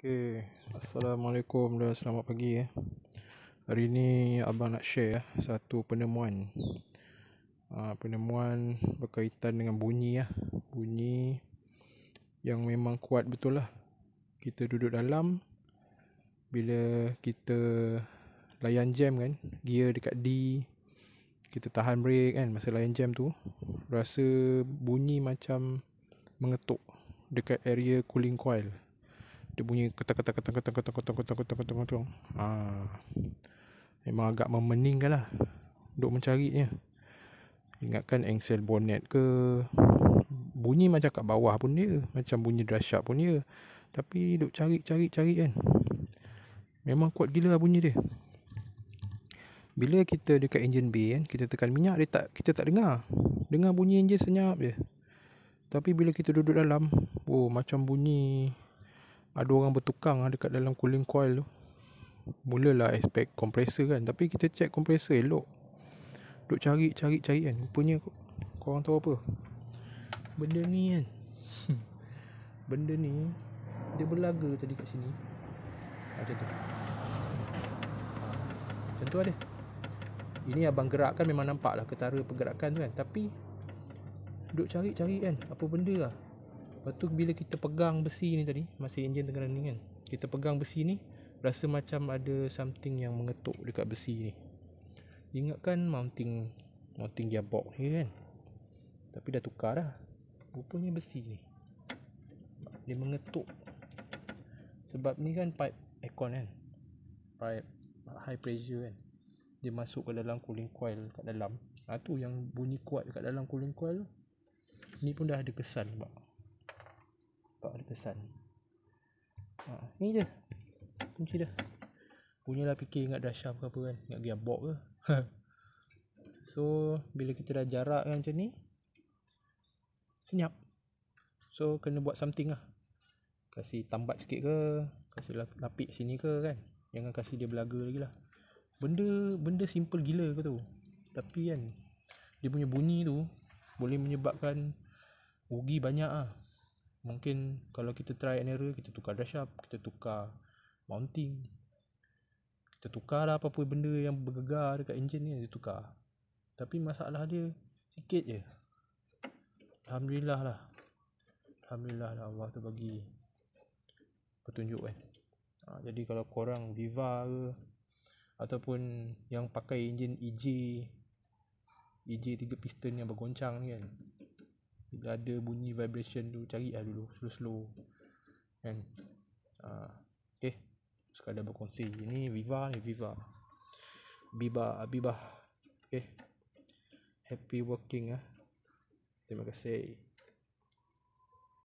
Okay. Assalamualaikum dan selamat pagi eh. Hari ini abang nak share eh, satu penemuan uh, Penemuan berkaitan dengan bunyi ya, eh. Bunyi yang memang kuat betul lah Kita duduk dalam Bila kita layan jam kan Gear dekat D Kita tahan brake kan masa layan jam tu Rasa bunyi macam mengetuk dekat area cooling coil dia bunyi kata kata kata kata kata kata kata kata kata kata ha. memang agak memeningkan lah duk mencarinya ingatkan engsel bonnet ke bunyi macam kat bawah pun dia macam bunyi drashak pun dia tapi duk cari cari cari kan memang kuat gila lah bunyi dia bila kita dekat enjin B kan kita tekan minyak dia tak kita tak dengar dengar bunyi enjin senyap je tapi bila kita duduk dalam oh macam bunyi ada orang bertukang lah dekat dalam cooling coil tu mulalah aspek compressor kan tapi kita check compressor elok duk cari cari cari kan rupanya korang tahu apa benda ni kan benda ni dia berlaga tadi kat sini ah, macam tu macam tu ada ini abang gerak kan memang nampak lah ketara pergerakan tu kan tapi duk cari cari kan apa benda lah Lepas tu bila kita pegang besi ni tadi Masih enjin tengah running kan Kita pegang besi ni Rasa macam ada something yang mengetuk dekat besi ni Ingatkan mounting Mounting gearbox ni kan Tapi dah tukar dah Rupanya besi ni Dia mengetuk Sebab ni kan pipe aircon kan Pipe high pressure kan Dia masuk ke dalam cooling coil kat dalam Ha tu yang bunyi kuat kat dalam cooling coil tu Ni pun dah ada kesan bak nampak ada kesan ha, ni je kunci dah punya lah fikir ingat dah syam ke apa kan ingat biar bok ke so bila kita dah jarak kan macam ni senyap so kena buat something lah kasih tambat sikit ke kasih lapik sini ke kan jangan kasih dia belaga lagi lah benda benda simple gila ke tu tapi kan dia punya bunyi tu boleh menyebabkan rugi banyak ah mungkin kalau kita try and error kita tukar dash up kita tukar mounting kita tukar lah apa-apa benda yang bergegar dekat engine ni kita tukar tapi masalah dia sikit je Alhamdulillah lah Alhamdulillah lah Allah tu bagi petunjuk kan ha, jadi kalau korang Viva ke ataupun yang pakai engine EJ EJ 3 piston yang bergoncang ni kan bila ada bunyi vibration tu cari lah dulu slow slow kan uh, ah, okay eh, sekadar berkongsi ini Viva ni Viva Biba Biba okay eh, happy working ah terima kasih